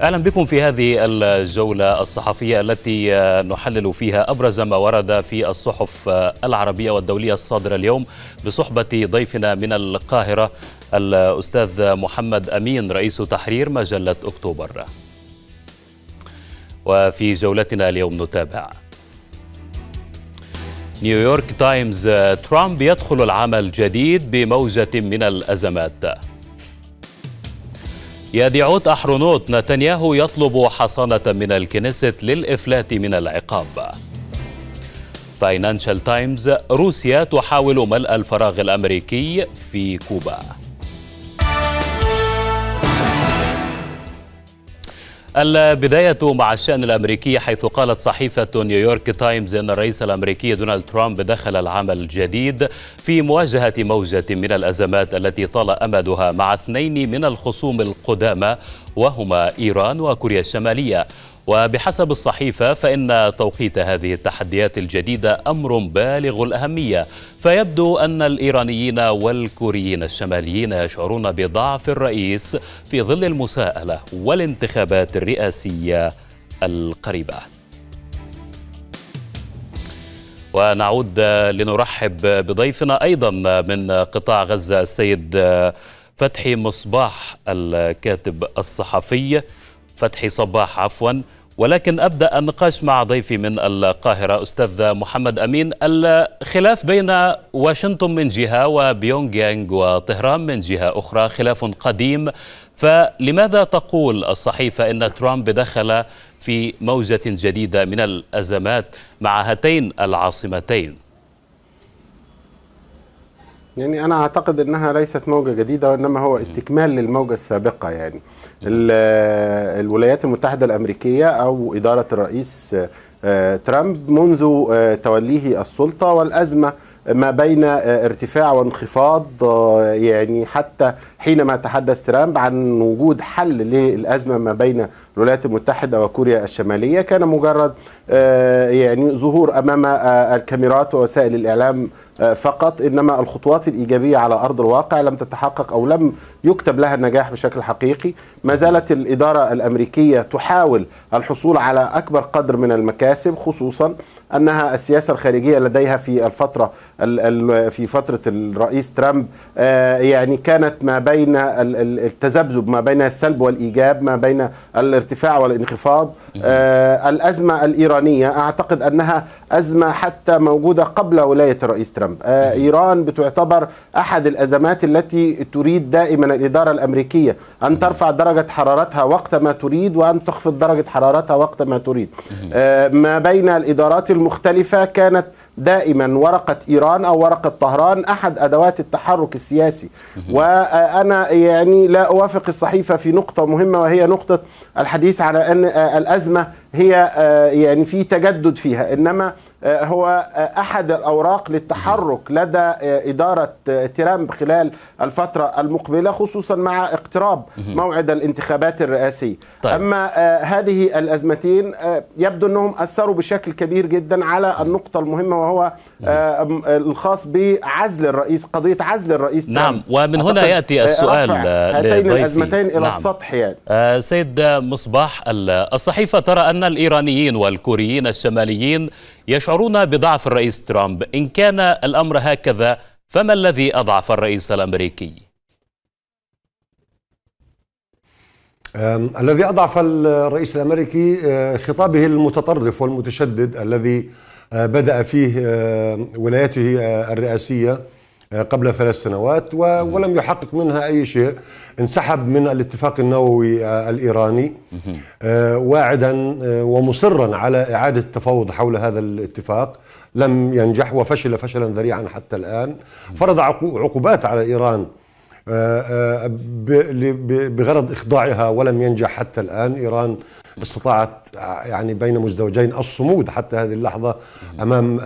اهلا بكم في هذه الجوله الصحفيه التي نحلل فيها ابرز ما ورد في الصحف العربيه والدوليه الصادره اليوم بصحبه ضيفنا من القاهره الاستاذ محمد امين رئيس تحرير مجله اكتوبر. وفي جولتنا اليوم نتابع نيويورك تايمز ترامب يدخل العام الجديد بموجه من الازمات يدعوت أحرونوت نتنياهو يطلب حصانة من الكنيست للإفلات من العقاب فاينانشال تايمز روسيا تحاول ملء الفراغ الأمريكي في كوبا البداية مع الشأن الأمريكي حيث قالت صحيفة نيويورك تايمز أن الرئيس الأمريكي دونالد ترامب دخل العام الجديد في مواجهة موجة من الأزمات التي طال أمدها مع اثنين من الخصوم القدامى وهما إيران وكوريا الشمالية وبحسب الصحيفة فإن توقيت هذه التحديات الجديدة أمر بالغ الأهمية فيبدو أن الإيرانيين والكوريين الشماليين يشعرون بضعف الرئيس في ظل المساءلة والانتخابات الرئاسية القريبة ونعود لنرحب بضيفنا ايضا من قطاع غزه السيد فتحي مصباح الكاتب الصحفي فتحي صباح عفوا ولكن أبدأ النقاش مع ضيفي من القاهرة أستاذ محمد أمين الخلاف بين واشنطن من جهة وبيونغ يانغ وطهران من جهة أخرى خلاف قديم فلماذا تقول الصحيفة أن ترامب دخل في موجة جديدة من الأزمات مع هاتين العاصمتين؟ يعني أنا أعتقد أنها ليست موجة جديدة وإنما هو استكمال للموجة السابقة يعني الولايات المتحدة الأمريكية أو إدارة الرئيس آه، ترامب منذ آه، توليه السلطة والأزمة ما بين آه، ارتفاع وانخفاض يعني حتى حينما تحدث ترامب عن وجود حل للأزمة ما بين الولايات المتحدة وكوريا الشمالية كان مجرد آه، يعني ظهور أمام آه، الكاميرات ووسائل الإعلام آه، فقط إنما الخطوات الإيجابية على أرض الواقع لم تتحقق أو لم يكتب لها النجاح بشكل حقيقي ما زالت الإدارة الأمريكية تحاول الحصول على أكبر قدر من المكاسب خصوصا أنها السياسة الخارجية لديها في الفترة في فترة الرئيس ترامب آه، يعني كانت ما بين التذبذب ما بين السلب والإيجاب ما بين الارتفاع والانخفاض آه، الأزمة الإيرانية أعتقد أنها أزمة حتى موجودة قبل ولاية الرئيس ترامب آه، إيران بتعتبر أحد الأزمات التي تريد دائما الإدارة الأمريكية أن ترفع درجة حرارتها وقت ما تريد وأن تخفض درجة حرارتها وقت ما تريد ما بين الإدارات المختلفة كانت دائما ورقة إيران أو ورقة طهران أحد أدوات التحرك السياسي وأنا يعني لا أوافق الصحيفة في نقطة مهمة وهي نقطة الحديث على أن آه، الأزمة هي آه، يعني في تجدد فيها انما آه، هو آه، احد الاوراق للتحرك لدى اداره ترامب خلال الفتره المقبله خصوصا مع اقتراب موعد الانتخابات الرئاسيه طيب. اما هذه الازمتين يبدو انهم اثروا بشكل كبير جدا على النقطه المهمه وهو الخاص بعزل الرئيس قضيه عزل الرئيس نعم ترامب. ومن هنا ياتي السؤال هاتين الازمتين الى نعم. السطح يعني سيد مصباح الصحيفه ترى ان الإيرانيين والكوريين الشماليين يشعرون بضعف الرئيس ترامب إن كان الأمر هكذا فما الذي أضعف الرئيس الأمريكي؟ الذي أضعف الرئيس الأمريكي أه، خطابه المتطرف والمتشدد الذي أه، بدأ فيه أه، ولايته الرئاسية آه، قبل ثلاث سنوات ولم يحقق منها أي شيء انسحب من الاتفاق النووي آه، الإيراني آه، واعدا ومصرا على إعادة التفاوض حول هذا الاتفاق لم ينجح وفشل فشلا ذريعا حتى الآن فرض عقوبات على إيران بغرض إخضاعها ولم ينجح حتى الآن إيران استطاعت يعني بين مزدوجين الصمود حتى هذه اللحظة أمام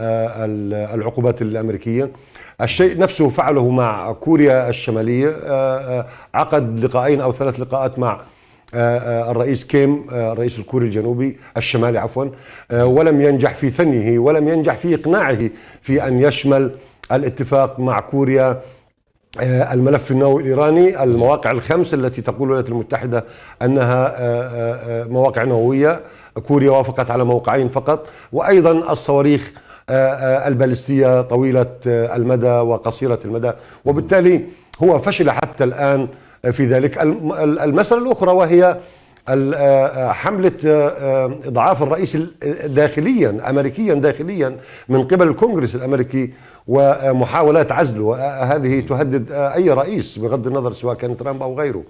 العقوبات الأمريكية الشيء نفسه فعله مع كوريا الشمالية آه، آه، عقد لقاءين أو ثلاث لقاءات مع آه، الرئيس كيم الرئيس الكوري الجنوبي الشمالي عفوا ولم ينجح في ثنيه ولم ينجح في إقناعه في أن يشمل الاتفاق مع كوريا الملف النووي الإيراني المواقع الخمس التي تقول الولايات المتحدة أنها مواقع نووية كوريا وافقت على موقعين فقط وأيضا الصواريخ البالستية طويلة المدى وقصيرة المدى وبالتالي هو فشل حتى الآن في ذلك المسألة الأخرى وهي آه، حملة إضعاف آه، آه، الرئيس داخليا أمريكيا داخليا من قبل الكونغرس الأمريكي ومحاولات عزله هذه تهدد أي رئيس بغض النظر سواء كان ترامب أو غيره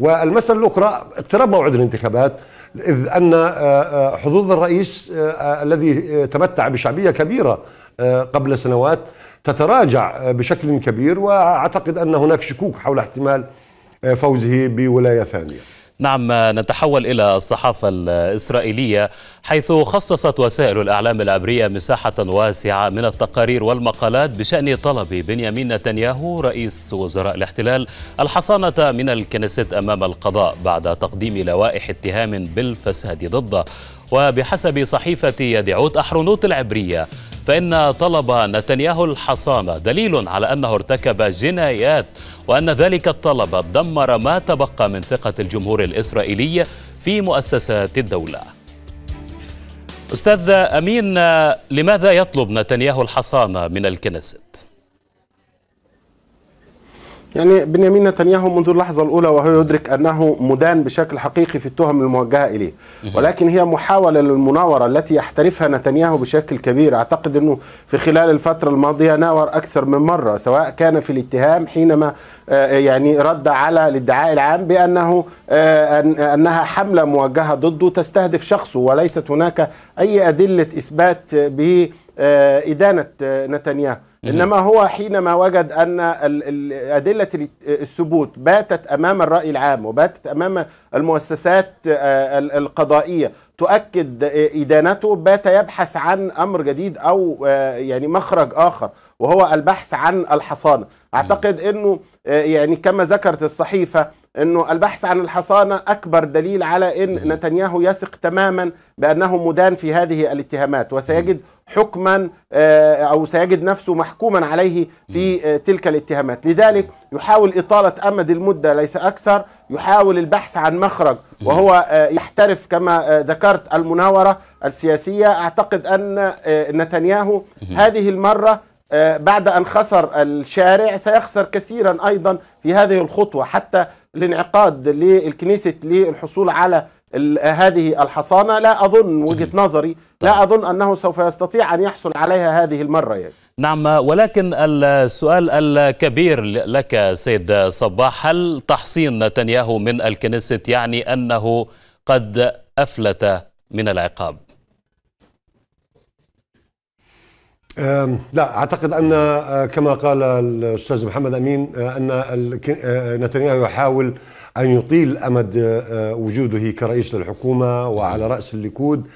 والمسألة الأخرى اقتراب موعد الانتخابات إذ أن آه، آه، حظوظ الرئيس آه، الذي تمتع بشعبية كبيرة قبل سنوات تتراجع بشكل كبير وأعتقد أن هناك شكوك حول احتمال فوزه بولاية ثانية نعم نتحول إلى الصحافة الإسرائيلية حيث خصصت وسائل الأعلام العبرية مساحة واسعة من التقارير والمقالات بشأن طلب بنيامين نتنياهو رئيس وزراء الاحتلال الحصانة من الكنيست أمام القضاء بعد تقديم لوائح اتهام بالفساد ضده وبحسب صحيفة يدعوت أحرنوت العبرية فإن طلب نتنياهو الحصانة دليل على أنه ارتكب جنايات وأن ذلك الطلب دمر ما تبقى من ثقة الجمهور الإسرائيلي في مؤسسات الدولة أستاذ أمين لماذا يطلب نتنياهو الحصانة من الكنيست؟ يعني بنيامين نتنياهو منذ اللحظة الأولى وهو يدرك أنه مدان بشكل حقيقي في التهم الموجهة إليه ولكن هي محاولة للمناورة التي يحترفها نتنياهو بشكل كبير أعتقد أنه في خلال الفترة الماضية ناور أكثر من مرة سواء كان في الاتهام حينما آه، يعني رد على الادعاء العام بأنه آه، أنها حملة موجهة ضده تستهدف شخصه وليست هناك أي أدلة إثبات به آه، إدانة نتنياهو انما هو حينما وجد ان ادله الثبوت باتت امام الراي العام وباتت امام المؤسسات آه، القضائيه تؤكد ادانته بات يبحث عن امر جديد او آه، يعني مخرج اخر وهو البحث عن الحصانه اعتقد انه آه، يعني كما ذكرت الصحيفه انه البحث عن الحصانه اكبر دليل على ان نتنياهو يثق تماما بانه مدان في هذه الاتهامات وسيجد حكما آه، أو سيجد نفسه محكوما عليه في آه، تلك الاتهامات لذلك يحاول إطالة أمد المدة ليس أكثر يحاول البحث عن مخرج وهو آه، يحترف كما ذكرت المناورة السياسية أعتقد أن نتنياهو هذه المرة بعد أن خسر الشارع سيخسر كثيرا أيضا في هذه الخطوة حتى الانعقاد للكنيسة للحصول على هذه الحصانة لا أظن وجهة نظري لا طيب. أظن أنه سوف يستطيع أن يحصل عليها هذه المرة يعني. نعم ولكن السؤال الكبير لك سيد صباح هل تحصين نتنياهو من الكنيسة يعني أنه قد أفلت من العقاب لا اعتقد ان آه، كما قال الاستاذ محمد امين آه، ان آه، نتنياهو يحاول أن يطيل أمد آه، آه، وجوده كرئيس للحكومة وعلى رأس الليكود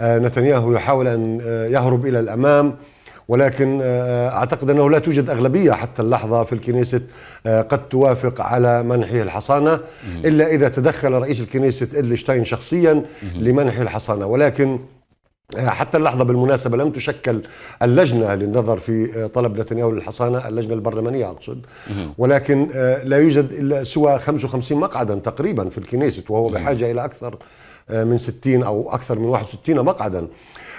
آه، نتنياهو يحاول أن يهرب إلى الأمام ولكن أعتقد أنه لا توجد أغلبية حتى اللحظة في الكنيسة قد توافق على منحه الحصانة إلا إذا تدخل رئيس الكنيسة إدلشتاين شخصيا لمنح الحصانة ولكن حتى اللحظة بالمناسبة لم تشكل اللجنة للنظر في طلب نتنياهو للحصانة اللجنة البرلمانية أقصد ولكن آه، لا يوجد إلا سوى 55 مقعدا تقريبا في الكنيست وهو بحاجة إلى أكثر آه، من 60 أو أكثر من 61 مقعدا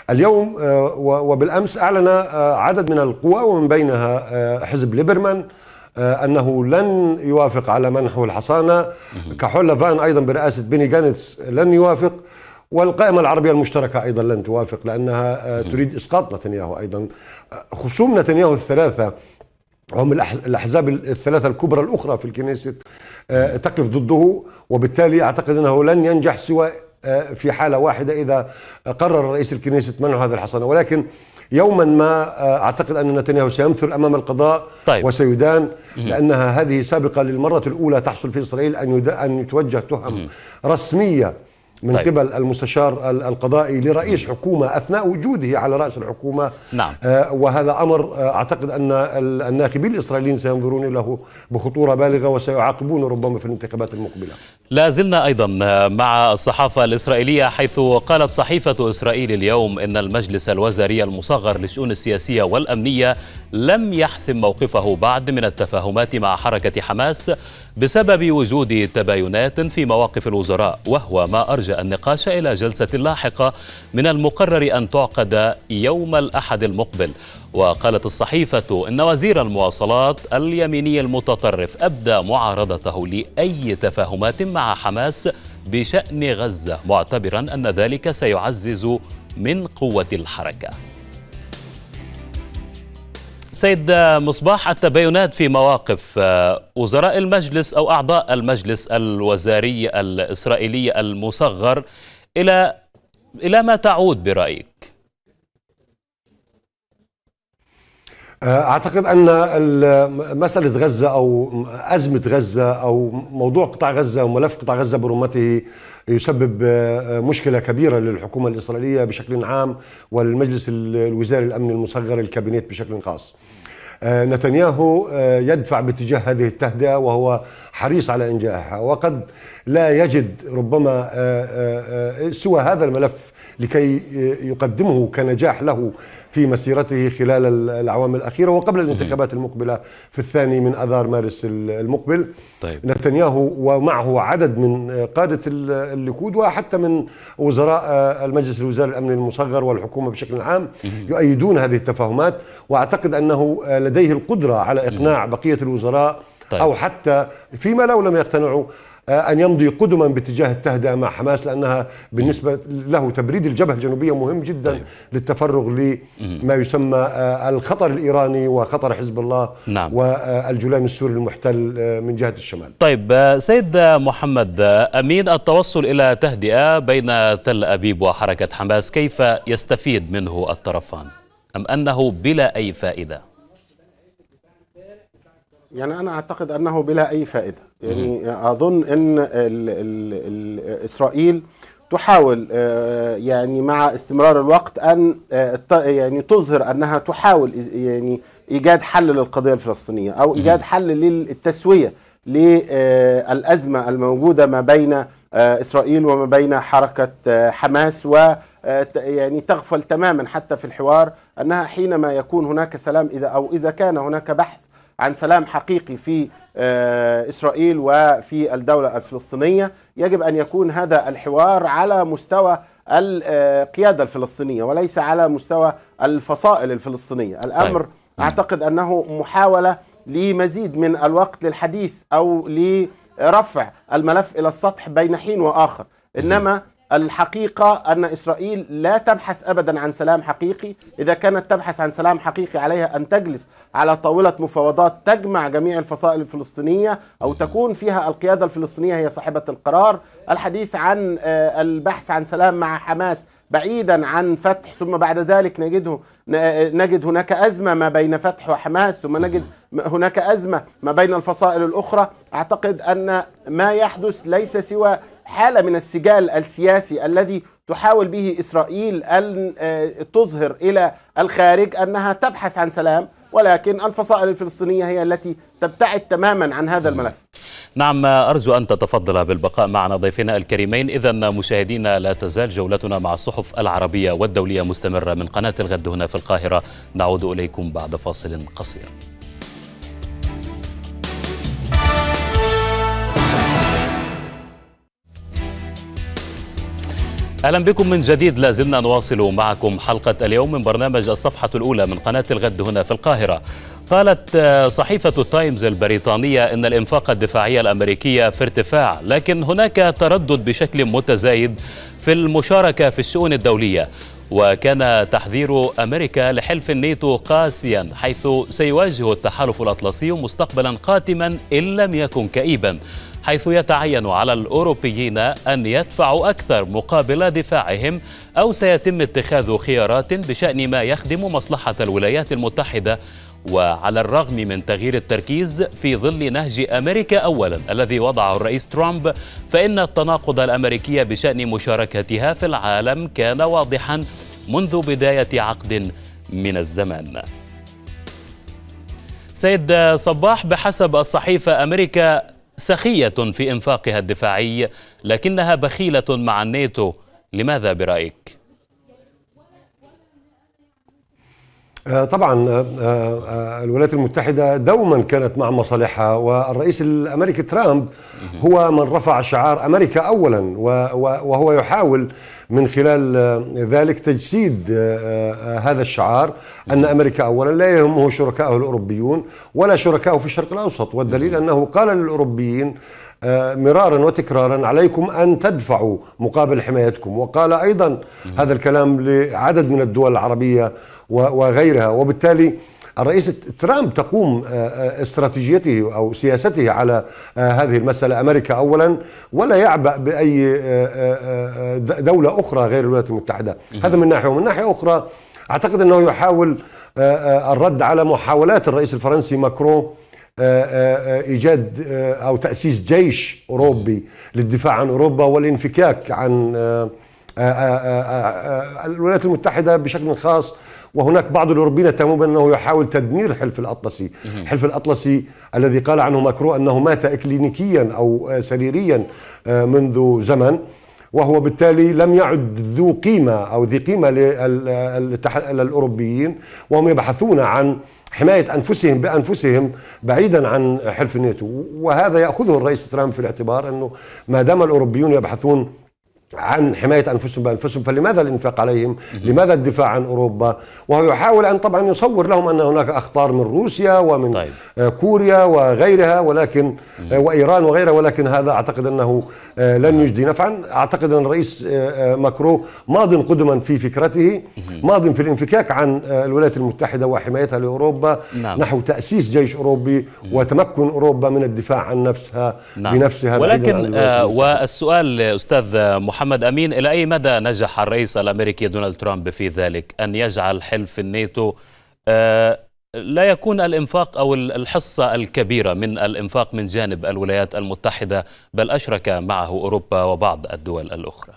اليوم آه، وبالأمس أعلن عدد من القوى ومن بينها حزب ليبرمان انه لن يوافق على منحه الحصانه كحول فان ايضا برئاسه بيني جانتس لن يوافق والقائمة العربية المشتركة أيضا لن توافق لأنها آه، تريد إسقاط نتنياهو أيضا آه، خصوم نتنياهو الثلاثة هم الأحزاب الثلاثة الكبرى الأخرى في الكنيست آه، تقف ضده وبالتالي أعتقد أنه لن ينجح سوى في حالة واحدة إذا قرر رئيس الكنيست منع هذه الحصانة ولكن يوما ما اعتقد ان نتنياهو سيمثل امام القضاء طيب. وسيدان لانها هذه سابقه للمره الاولى تحصل في اسرائيل ان ان يتوجه تهم رسميه من طيب. قبل المستشار القضائي لرئيس حكومة أثناء وجوده على رأس الحكومة نعم. آه وهذا أمر آه أعتقد أن الناخبين الإسرائيليين سينظرون له بخطورة بالغة وسيعاقبون ربما في الانتخابات المقبلة لا زلنا أيضا آه، مع الصحافة الإسرائيلية حيث قالت صحيفة إسرائيل اليوم إن المجلس الوزاري المصغر للشؤون السياسية والأمنية لم يحسم موقفه بعد من التفاهمات مع حركة حماس بسبب وجود تباينات في مواقف الوزراء وهو ما أرجى النقاش إلى جلسة لاحقة من المقرر أن تعقد يوم الأحد المقبل وقالت الصحيفة إن وزير المواصلات اليميني المتطرف أبدى معارضته لأي تفاهمات مع حماس بشأن غزة معتبرا أن ذلك سيعزز من قوة الحركة سيد مصباح التباينات في مواقف آه، وزراء المجلس أو أعضاء المجلس الوزاري الإسرائيلي المصغر إلى إلى ما تعود برأيك؟ آه، اعتقد ان مساله غزه او ازمه غزه او موضوع قطاع غزه وملف قطاع غزه برمته يسبب آه، مشكله كبيره للحكومه الاسرائيليه بشكل عام والمجلس الوزاري الامني المصغر الكابينيت بشكل خاص. آه، نتنياهو يدفع باتجاه هذه التهدئه وهو حريص على انجاحها وقد لا يجد ربما سوى هذا الملف لكي يقدمه كنجاح له في مسيرته خلال الأعوام الأخيرة وقبل الانتخابات المقبلة في الثاني من أذار مارس المقبل طيب. نتنياهو ومعه عدد من قادة الليكود وحتى من وزراء آه، المجلس الوزاري الأمن المصغر والحكومة بشكل عام يؤيدون هذه التفاهمات وأعتقد أنه آه، لديه القدرة على إقناع بقية الوزراء طيب. أو حتى فيما لو لم يقتنعوا آه، أن يمضي قدما باتجاه التهدئة مع حماس لأنها بالنسبة له تبريد الجبهة الجنوبية مهم جدا طيب. للتفرغ لما يسمى آه، الخطر الإيراني وخطر حزب الله نعم. والجولان السوري المحتل آه، من جهة الشمال طيب سيد محمد أمين التوصل إلى تهدئة بين تل أبيب وحركة حماس كيف يستفيد منه الطرفان أم أنه بلا أي فائدة؟ يعني أنا أعتقد أنه بلا أي فائدة يعني اظن ان الـ الـ الـ اسرائيل تحاول آه، يعني مع استمرار الوقت ان آه، يعني تظهر انها تحاول يعني ايجاد حل للقضيه الفلسطينيه او ايجاد حل للتسويه للازمه آه، الموجوده ما بين اسرائيل وما بين حركه حماس و يعني تغفل تماما حتى في الحوار انها حينما يكون هناك سلام اذا او اذا كان هناك بحث عن سلام حقيقي في آه، إسرائيل وفي الدولة الفلسطينية يجب أن يكون هذا الحوار على مستوى القيادة آه، الفلسطينية وليس على مستوى الفصائل الفلسطينية الأمر طيب. نعم. أعتقد أنه محاولة لمزيد من الوقت للحديث أو لرفع الملف إلى السطح بين حين وآخر إنما الحقيقة أن إسرائيل لا تبحث أبدا عن سلام حقيقي إذا كانت تبحث عن سلام حقيقي عليها أن تجلس على طاولة مفاوضات تجمع جميع الفصائل الفلسطينية أو تكون فيها القيادة الفلسطينية هي صاحبة القرار الحديث عن آه، البحث عن سلام مع حماس بعيدا عن فتح ثم بعد ذلك نجده آه، نجد هناك أزمة ما بين فتح وحماس ثم نجد هناك أزمة ما بين الفصائل الأخرى أعتقد أن ما يحدث ليس سوى حالة من السجال السياسي الذي تحاول به إسرائيل أن آه، تظهر إلى الخارج أنها تبحث عن سلام ولكن الفصائل الفلسطينية هي التي تبتعد تماما عن هذا الملف نعم أرجو أن تتفضل بالبقاء معنا ضيفنا الكريمين إذا مشاهدينا لا تزال جولتنا مع الصحف العربية والدولية مستمرة من قناة الغد هنا في القاهرة نعود إليكم بعد فاصل قصير اهلا بكم من جديد لازلنا نواصل معكم حلقه اليوم من برنامج الصفحه الاولى من قناه الغد هنا في القاهره. قالت آه، صحيفه التايمز البريطانيه ان الانفاق الدفاعي الامريكيه في ارتفاع، لكن هناك تردد بشكل متزايد في المشاركه في الشؤون الدوليه. وكان تحذير امريكا لحلف الناتو قاسيا حيث سيواجه التحالف الاطلسي مستقبلا قاتما ان لم يكن كئيبا حيث يتعين على الأوروبيين أن يدفعوا أكثر مقابل دفاعهم أو سيتم اتخاذ خيارات بشأن ما يخدم مصلحة الولايات المتحدة وعلى الرغم من تغيير التركيز في ظل نهج امريكا اولا الذي وضعه الرئيس ترامب فان التناقض الامريكي بشان مشاركتها في العالم كان واضحا منذ بدايه عقد من الزمان. سيد صباح بحسب الصحيفه امريكا سخية في إنفاقها الدفاعي لكنها بخيلة مع الناتو لماذا برأيك؟ آه، طبعا آه، آه، الولايات المتحدة دوما كانت مع مصالحها والرئيس الأمريكي ترامب هو من رفع شعار أمريكا أولا وهو يحاول من خلال آه، ذلك تجسيد آه، آه، هذا الشعار أن أمريكا أولا لا يهمه شركائه الأوروبيون ولا شركائه في الشرق الأوسط والدليل أنه قال للأوروبيين مرارا وتكرارا عليكم ان تدفعوا مقابل حمايتكم وقال ايضا هذا الكلام لعدد من الدول العربيه وغيرها وبالتالي الرئيس ترامب تقوم استراتيجيته أو سياسته على هذه المسألة أمريكا أولا ولا يعبأ بأي دولة أخرى غير الولايات المتحدة هذا من ناحية ومن ناحية أخرى أعتقد أنه يحاول الرد على محاولات الرئيس الفرنسي ماكرون ايجاد او تاسيس جيش اوروبي للدفاع عن اوروبا والانفكاك عن الولايات المتحده بشكل خاص وهناك بعض الاوروبيين تمام بانه يحاول تدمير الحلف الاطلسي، الحلف الاطلسي الذي قال عنه ماكرو انه مات اكلينيكيا او سريريا آه، منذ زمن وهو بالتالي لم يعد ذو قيمه او ذي قيمه للاوروبيين وهم يبحثون عن حمايه انفسهم بانفسهم بعيدا عن حلف الناتو وهذا ياخذه الرئيس ترامب في الاعتبار انه ما دام الاوروبيون يبحثون عن حماية أنفسهم بأنفسهم فلماذا الإنفاق عليهم لماذا الدفاع عن أوروبا وهو يحاول أن طبعا يصور لهم أن هناك أخطار من روسيا ومن طيب. آه، كوريا وغيرها ولكن آه، وإيران وغيرها ولكن هذا أعتقد أنه آه، لن نعم. يجدي نفعا أعتقد أن الرئيس ماكرو ماض قدما في فكرته ماض في الانفكاك عن الولايات المتحدة وحمايتها لأوروبا نعم. نحو تأسيس جيش أوروبي وتمكن أوروبا من الدفاع عن نفسها نعم. بنفسها ولكن آه والسؤال أستاذ محمد محمد أمين إلى أي مدى نجح الرئيس الأمريكي دونالد ترامب في ذلك أن يجعل حلف الناتو آه، لا يكون الإنفاق أو الحصة الكبيرة من الإنفاق من جانب الولايات المتحدة بل أشرك معه أوروبا وبعض الدول الأخرى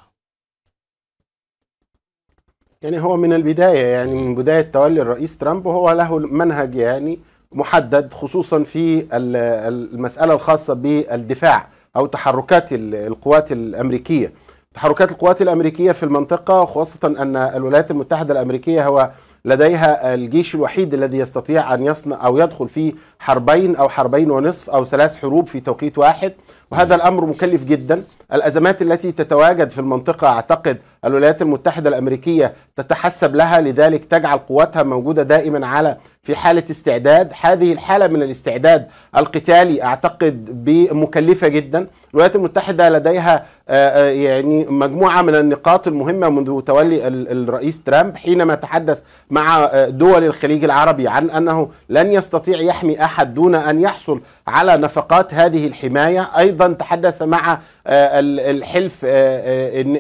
يعني هو من البداية يعني من بداية تولي الرئيس ترامب وهو له منهج يعني محدد خصوصا في المسألة الخاصة بالدفاع أو تحركات القوات الأمريكية تحركات القوات الأمريكية في المنطقة خاصة أن الولايات المتحدة الأمريكية هو لديها الجيش الوحيد الذي يستطيع أن يصنع أو يدخل في حربين أو حربين ونصف أو ثلاث حروب في توقيت واحد وهذا الأمر مكلف جدا الأزمات التي تتواجد في المنطقة أعتقد الولايات المتحدة الأمريكية تتحسب لها لذلك تجعل قواتها موجودة دائما على في حالة استعداد هذه الحالة من الاستعداد القتالي أعتقد مكلفة جدا الولايات المتحدة لديها آه، آه، يعني مجموعة من النقاط المهمة منذ تولي الرئيس ترامب حينما تحدث مع آه، دول الخليج العربي عن أنه لن يستطيع يحمي أحد دون أن يحصل على نفقات هذه الحماية أيضا تحدث مع الحلف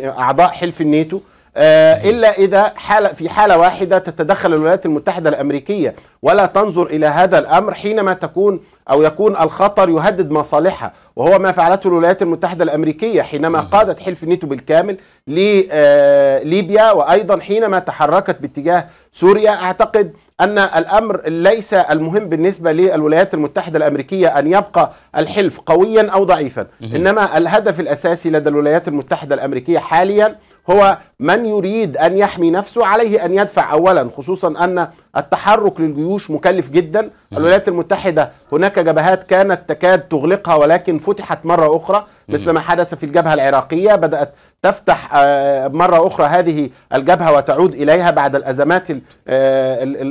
أعضاء حلف الناتو آه، إلا إذا حالة في حالة واحدة تتدخل الولايات المتحدة الأمريكية ولا تنظر إلى هذا الأمر حينما تكون أو يكون الخطر يهدد مصالحها وهو ما فعلته الولايات المتحدة الأمريكية حينما قادت حلف نيتو بالكامل لليبيا آه، وأيضا حينما تحركت باتجاه سوريا أعتقد أن الأمر ليس المهم بالنسبة للولايات المتحدة الأمريكية أن يبقى الحلف قويا أو ضعيفا إنما الهدف الأساسي لدى الولايات المتحدة الأمريكية حاليا هو من يريد أن يحمي نفسه عليه أن يدفع أولا خصوصا أن التحرك للجيوش مكلف جدا الولايات المتحدة هناك جبهات كانت تكاد تغلقها ولكن فتحت مرة أخرى مثل ما حدث في الجبهة العراقية بدأت تفتح آه، مرة أخرى هذه الجبهة وتعود إليها بعد الأزمات آه،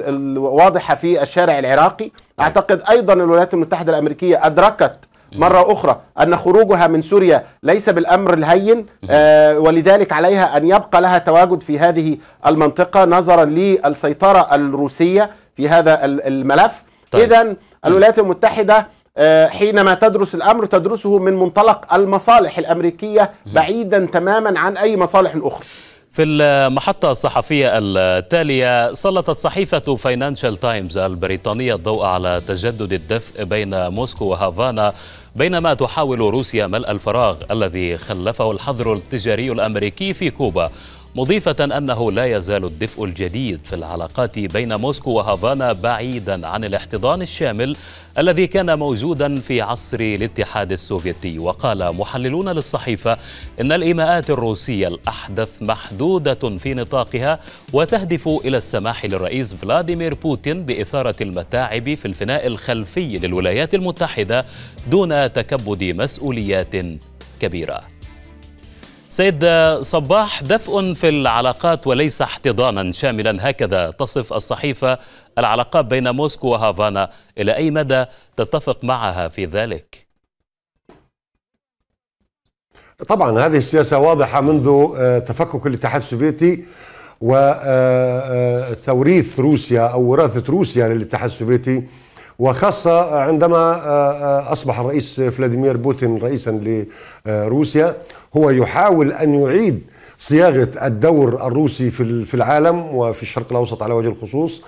الواضحة في الشارع العراقي نعم. أعتقد أيضا الولايات المتحدة الأمريكية أدركت مرة أخرى أن خروجها من سوريا ليس بالأمر الهين آه، ولذلك عليها أن يبقى لها تواجد في هذه المنطقة نظرا للسيطرة الروسية في هذا الملف طيب. إذا الولايات المتحدة آه، حينما تدرس الامر تدرسه من منطلق المصالح الامريكيه بعيدا تماما عن اي مصالح اخرى في المحطة الصحفية التالية سلطت صحيفة فاينانشال تايمز البريطانية الضوء على تجدد الدفء بين موسكو وهافانا بينما تحاول روسيا ملء الفراغ الذي خلفه الحظر التجاري الأمريكي في كوبا مضيفة أنه لا يزال الدفء الجديد في العلاقات بين موسكو وهافانا بعيدا عن الاحتضان الشامل الذي كان موجودا في عصر الاتحاد السوفيتي وقال محللون للصحيفة إن الإيماءات الروسية الأحدث محدودة في نطاقها وتهدف إلى السماح للرئيس فلاديمير بوتين بإثارة المتاعب في الفناء الخلفي للولايات المتحدة دون تكبد مسؤوليات كبيره سيد صباح دفء في العلاقات وليس احتضانا شاملا هكذا تصف الصحيفة العلاقات بين موسكو وهافانا إلى أي مدى تتفق معها في ذلك؟ طبعا هذه السياسة واضحة منذ آه، تفكك الاتحاد السوفيتي وتوريث آه، آه، روسيا أو وراثة روسيا للاتحاد السوفيتي وخاصة عندما أصبح الرئيس فلاديمير بوتين رئيسا لروسيا هو يحاول أن يعيد صياغة الدور الروسي في العالم وفي الشرق الأوسط على وجه الخصوص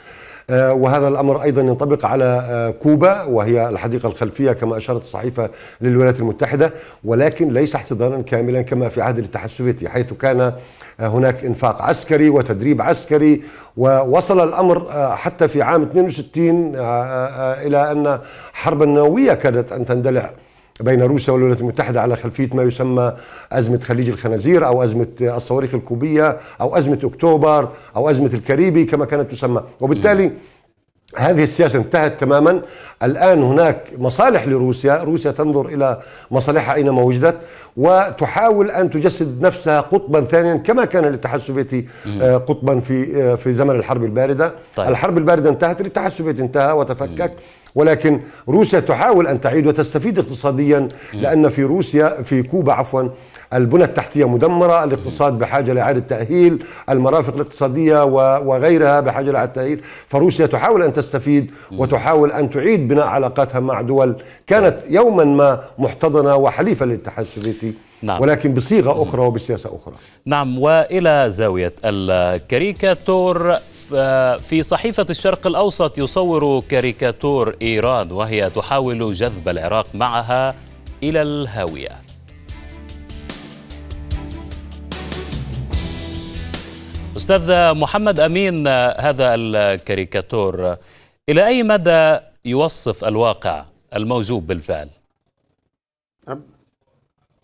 آه، وهذا الأمر أيضا ينطبق على آه، كوبا وهي الحديقة الخلفية كما أشارت الصحيفة للولايات المتحدة ولكن ليس احتضانا كاملا كما في عهد الاتحاد السوفيتي حيث كان آه، هناك انفاق عسكري وتدريب عسكري ووصل الامر حتى في عام 62 الى ان حربا نوويه كادت ان تندلع بين روسيا والولايات المتحدة على خلفية ما يسمى أزمة خليج الخنازير أو أزمة الصواريخ الكوبية أو أزمة أكتوبر أو أزمة الكاريبي كما كانت تسمى وبالتالي هذه السياسة انتهت تماما الآن هناك مصالح لروسيا روسيا تنظر إلى مصالحها أينما وجدت وتحاول أن تجسد نفسها قطبا ثانيا كما كان الاتحاد السوفيتي آه، قطبا في آه، في زمن الحرب الباردة طيب. الحرب الباردة انتهت الاتحاد السوفيتي انتهى وتفكك ولكن روسيا تحاول ان تعيد وتستفيد اقتصاديا لان في روسيا في كوبا عفوا البنى التحتية مدمرة الاقتصاد بحاجة لإعادة تأهيل المرافق الاقتصادية وغيرها بحاجة لإعادة تأهيل فروسيا تحاول أن تستفيد وتحاول أن تعيد بناء علاقاتها مع دول كانت يوما ما محتضنة وحليفة للاتحاد السوفيتي نعم. ولكن بصيغة أخرى وبسياسة أخرى نعم وإلى زاوية الكاريكاتور في صحيفة الشرق الأوسط يصور كاريكاتور إيران وهي تحاول جذب العراق معها إلى الهاوية أستاذ محمد أمين هذا الكاريكاتور إلى أي مدى يوصف الواقع الموجود بالفعل؟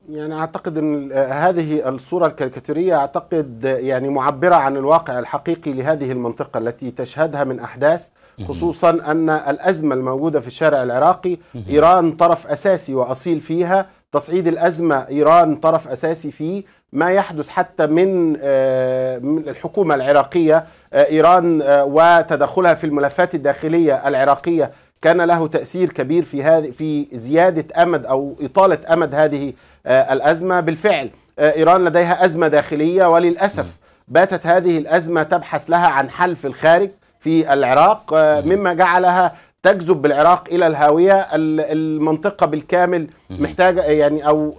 يعني اعتقد ان هذه الصوره الكاريكاتوريه اعتقد يعني معبره عن الواقع الحقيقي لهذه المنطقه التي تشهدها من احداث خصوصا ان الازمه الموجوده في الشارع العراقي ايران طرف اساسي واصيل فيها تصعيد الازمه ايران طرف اساسي فيه ما يحدث حتى من آه، الحكومة العراقية آه، إيران آه، وتدخلها في الملفات الداخلية العراقية كان له تأثير كبير في هذه في زيادة أمد أو إطالة أمد هذه الأزمة بالفعل إيران لديها أزمة داخلية وللأسف باتت هذه الأزمة تبحث لها عن حل في الخارج في العراق مما جعلها تجذب بالعراق الى الهاويه المنطقه بالكامل محتاجه يعني او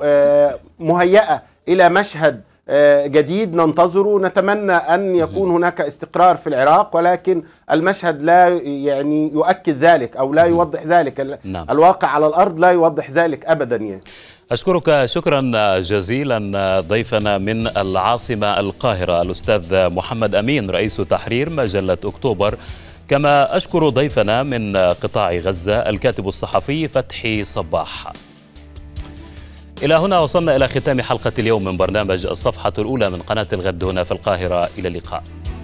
مهيئه إلى مشهد آه، جديد ننتظره نتمنى أن يكون هناك استقرار في العراق ولكن المشهد لا يعني يؤكد ذلك أو لا يوضح ذلك نعم. الواقع على الأرض لا يوضح ذلك أبدا يعني أشكرك شكرا جزيلا ضيفنا من العاصمة القاهرة الأستاذ محمد أمين رئيس تحرير مجلة أكتوبر كما أشكر ضيفنا من قطاع غزة الكاتب الصحفي فتحي صباح إلى هنا وصلنا إلى ختام حلقة اليوم من برنامج الصفحة الأولى من قناة الغد هنا في القاهرة إلى اللقاء